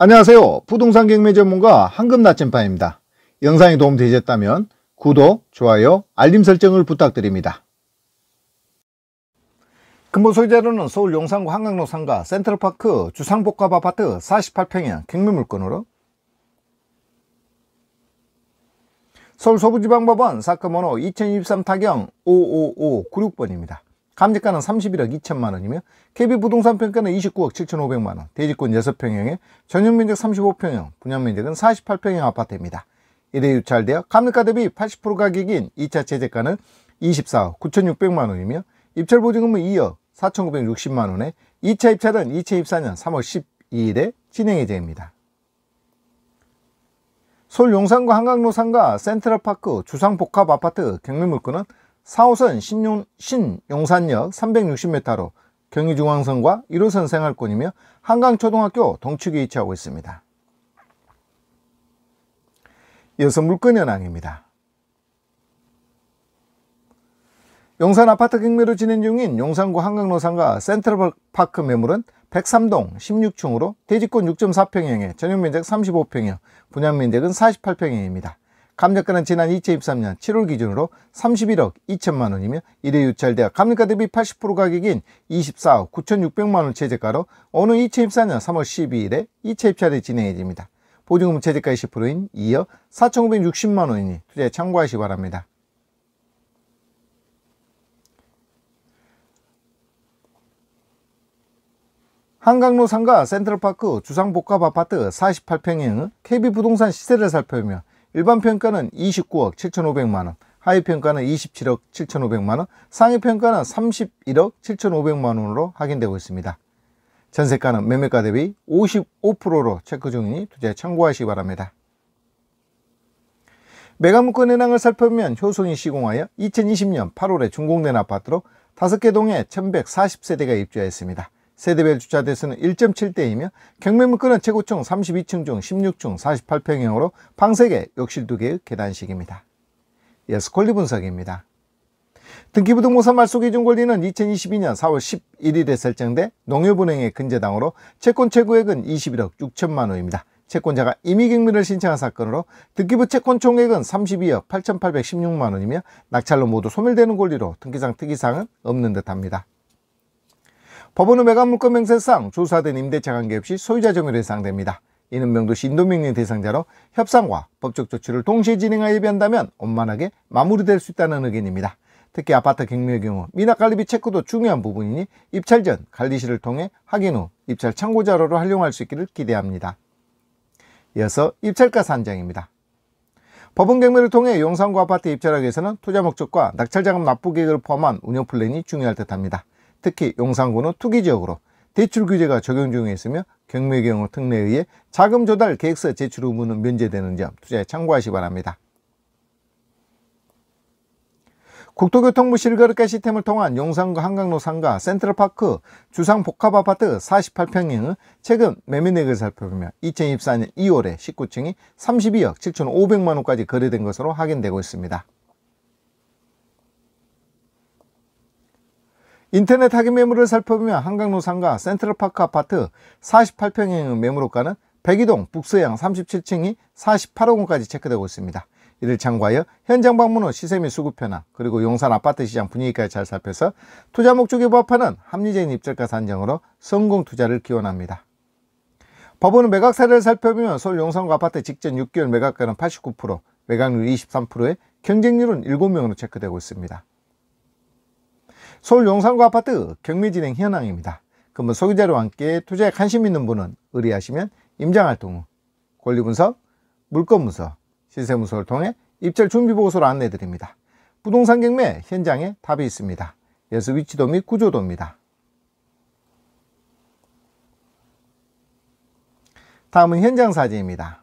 안녕하세요. 부동산 경매 전문가 황금 나침반입니다. 영상이 도움되셨다면 구독, 좋아요, 알림 설정을 부탁드립니다. 근본 소유자료는 서울 용산구 한강로 상가 센트럴파크 주상복합 아파트 48평형 경매 물건으로 서울 소부지방법원 사건번호 2023 타경 55596번입니다. 감지가는 31억 2천만 원이며 KB 부동산 평가는 29억 7,500만 원, 대지권 6평형에 전용면적 35평형, 분양면적은 48평형 아파트입니다. 이래 유찰되어 감리가 대비 80% 가격인 2차 제재가는 24억 9,600만 원이며 입찰 보증금은 2억 4,960만 원에 2차 입찰은 2024년 3월 12일에 진행 이됩니다 서울 용산구 한강로 상가 센트럴파크 주상복합아파트 경매물건은 4호선 신용산역 360m로 경의중앙선과 1호선 생활권이며 한강초등학교 동측에 위치하고 있습니다. 이어서 물건현황입니다. 용산 아파트 경매로 진행 중인 용산구 한강로상가 센트럴파크 매물은 103동 16층으로 대지권 6.4평형에 전용면적 35평형, 분양면적은 48평형입니다. 감정가는 지난 2023년 7월 기준으로 31억 2천만 원이며 1회 유찰되어 감정가 대비 80% 가격인 24억 9,600만 원 최저가로 오는 2024년 3월 12일에 2차 입찰이 진행해집니다. 보증금 최저가의 10%인 2억 4 5 6 0만 원이니 투자에 참고하시기 바랍니다. 한강로 상가 센트럴파크 주상복합아파트 48평형 의 KB부동산 시세를 살펴보며 일반 평가는 29억 7,500만원, 하위 평가는 27억 7,500만원, 상위 평가는 31억 7,500만원으로 확인되고 있습니다. 전세가는 매매가 대비 55%로 체크 중이니 투자에 참고하시기 바랍니다. 메가물건 현황을 살펴보면 효손이 시공하여 2020년 8월에 준공된 아파트로 5개 동에 1140세대가 입주하였습니다. 세대별 주차대수는 1.7대이며 경매문 근은 최고층 32층 중 16층 48평형으로 방 3개, 욕실 2개의 계단식입니다. 예스권리 분석입니다. 등기부등본사 말소기준 권리는 2022년 4월 11일에 설정돼 농협은행의 근저당으로 채권 최고액은 21억 6천만 원입니다. 채권자가 임의경매를 신청한 사건으로 등기부 채권 총액은 32억 8,816만 원이며 낙찰로 모두 소멸되는 권리로 등기상 특이사항은 없는 듯합니다. 법원은 매각물건 명세상 조사된 임대차 관계없이 소유자 점유로해상됩니다 이는 명도신도명령 대상자로 협상과 법적 조치를 동시에 진행하여 예비한다면 원만하게 마무리될 수 있다는 의견입니다. 특히 아파트 경매의 경우 미납관리비 체크도 중요한 부분이니 입찰 전 관리실을 통해 확인 후 입찰 참고자료로 활용할 수 있기를 기대합니다. 이어서 입찰가 산정입니다. 법원 경매를 통해 용산구 아파트 입찰하기 위해서는 투자 목적과 낙찰자금 납부 계획을 포함한 운영 플랜이 중요할 듯합니다. 특히 용산구는 투기 지역으로 대출 규제가 적용 중에 있으며 경매경호 특례에 의해 자금 조달 계획서 제출 의무는 면제되는 점 투자에 참고하시 기 바랍니다. 국토교통부 실거래가 시스템을 통한 용산구 한강로 상가 센트럴파크 주상복합아파트 48평형의 최근 매매내역을 살펴보면 2024년 2월에 19층이 32억 7,500만원까지 거래된 것으로 확인되고 있습니다. 인터넷 하기 매물을 살펴보면 한강로 상가 센트럴파크 아파트 48평형 매물호가는 102동 북서양 37층이 48억 원까지 체크되고 있습니다. 이를 참고하여 현장 방문 후 시세 및 수급 변화 그리고 용산 아파트 시장 분위기까지 잘 살펴서 투자 목적에 부합하는 합리적인 입찰가 산정으로 성공 투자를 기원합니다. 법원은 매각 사례를 살펴보면 서울 용산구 아파트 직전 6개월 매각가는 89%, 매각률 23%에 경쟁률은 7명으로 체크되고 있습니다. 서울 용산구 아파트 경매진행 현황입니다. 그러면 소유자와 료 함께 투자에 관심 있는 분은 의뢰하시면 임장활동 후 권리분석, 물건분석, 시세분석을 통해 입찰 준비보고서를 안내드립니다. 부동산 경매 현장에 답이 있습니다. 예수 위치도 및 구조도입니다. 다음은 현장 사진입니다.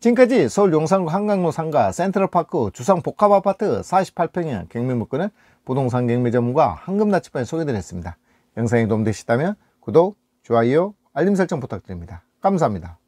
지금까지 서울 용산구 한강로 상가 센트럴파크 주상복합아파트 48평형 경매 묶고는 부동산 경매 전문가 황금나치판에 소개드렸습니다. 영상이 도움되셨다면 구독, 좋아요, 알림 설정 부탁드립니다. 감사합니다.